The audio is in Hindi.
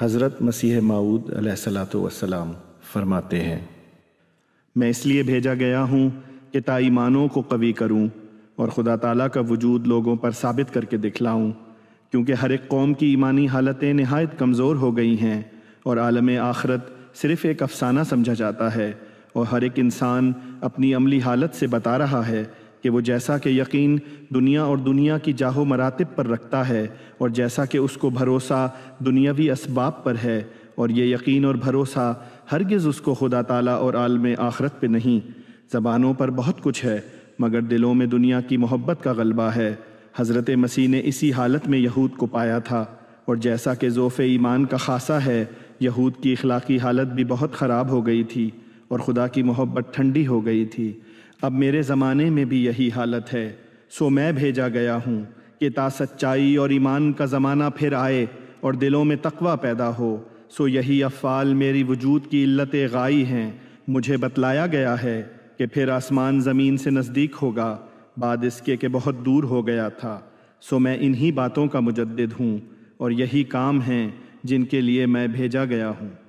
हज़रत मसीह माऊद अलैहिस्सलाम फरमाते हैं मैं इसलिए भेजा गया हूँ कि ताईमानों को कवी करूँ और ख़ुदा तला का वजूद लोगों पर साबित करके दिखलाऊँ क्योंकि हर एक कौम की ईमानी हालतें नहायत कमज़ोर हो गई हैं और आलम आखरत सिर्फ़ एक अफसाना समझा जाता है और हर एक इंसान अपनी अमली हालत से बता रहा है कि वो जैसा कि यकीन दुनिया और दुनिया की जाहो मरातब पर रखता है और जैसा कि उसको भरोसा दुनियावी इसबाब पर है और ये यकीन और भरोसा हरगिज़ उसको खुदा ताला और आलम आखरत पे नहीं ज़बानों पर बहुत कुछ है मगर दिलों में दुनिया की मोहब्बत का गलबा है हज़रत मसीह ने इसी हालत में यहूद को पाया था और जैसा कि ज़ोफ़ ईमान का खासा है यहूद की इखलाकी हालत भी बहुत ख़राब हो गई थी और खुदा की मोहब्बत ठंडी हो गई थी अब मेरे ज़माने में भी यही हालत है सो मैं भेजा गया हूँ कि ता सच्चाई और ईमान का ज़माना फिर आए और दिलों में तकवा पैदा हो सो यही अफ़ाल मेरी वजूद की इल्लत गाई हैं मुझे बतलाया गया है कि फिर आसमान ज़मीन से नज़दीक होगा बाद इसके के बहुत दूर हो गया था सो मैं इन्हीं बातों का मुजद हूँ और यही काम हैं जिनके लिए मैं भेजा गया हूँ